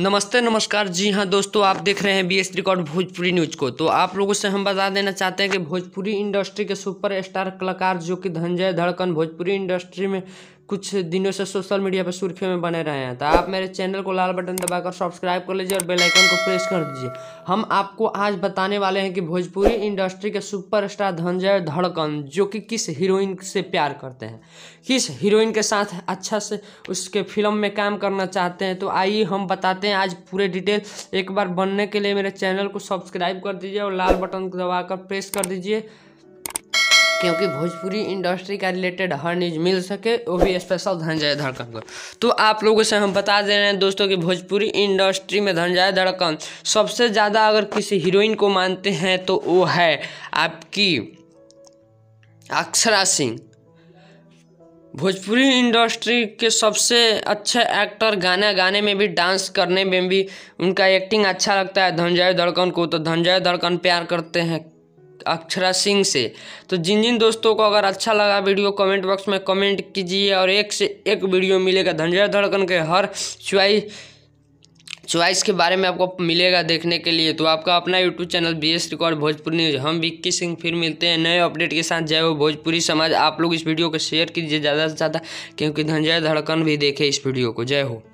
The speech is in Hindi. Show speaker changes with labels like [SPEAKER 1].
[SPEAKER 1] नमस्ते नमस्कार जी हाँ दोस्तों आप देख रहे हैं B S record Bhojpuri news को तो आप लोगों से हम बता देना चाहते हैं कि भोजपुरी इंडस्ट्री के सुपर स्टार कलाकार जो कि धनजय धड़कन भोजपुरी इंडस्ट्री में कुछ दिनों से सोशल मीडिया पर सुर्खियों में बने रहे हैं तो आप मेरे चैनल को लाल बटन दबाकर सब्सक्राइब कर लीजिए और बेल आइकन को प्रेस कर दीजिए हम आपको आज बताने वाले हैं कि भोजपुरी इंडस्ट्री के सुपरस्टार धनंजय धड़कन जो कि किस हीरोइन से प्यार करते हैं किस हीरोइन के साथ अच्छा से उसके फिल्म में काम करना चाहते हैं तो आइए हम बताते हैं आज पूरे डिटेल एक बार बनने के लिए मेरे चैनल को सब्सक्राइब कर दीजिए और लाल बटन दबाकर प्रेस कर दीजिए क्योंकि भोजपुरी इंडस्ट्री का रिलेटेड हर न्यूज मिल सके वो भी स्पेशल धनजय धड़कन को तो आप लोगों से हम बता दे रहे हैं दोस्तों कि भोजपुरी इंडस्ट्री में धनजय धड़कन सबसे ज़्यादा अगर किसी हीरोइन को मानते हैं तो वो है आपकी अक्षरा सिंह भोजपुरी इंडस्ट्री के सबसे अच्छे एक्टर गाना गाने में भी डांस करने में भी उनका एक्टिंग अच्छा लगता है धनजय धड़कन को तो धनजय धड़कन प्यार करते हैं अक्षरा सिंह से तो जिन जिन दोस्तों को अगर अच्छा लगा वीडियो कमेंट बॉक्स में कमेंट कीजिए और एक से एक वीडियो मिलेगा धनजय धड़कन के हर चुआई च्वाइस के बारे में आपको मिलेगा देखने के लिए तो आपका अपना YouTube channel B S record Bhojpuri news हम विक्की सिंह फिर मिलते हैं नए अपडेट के साथ जय हो भोजपुरी समाज आप लोग इस वीडियो को शेयर कीजिए ज़्यादा से ज़्यादा क्योंकि धनजय धड़कन भी देखे इस वीडियो को जय हो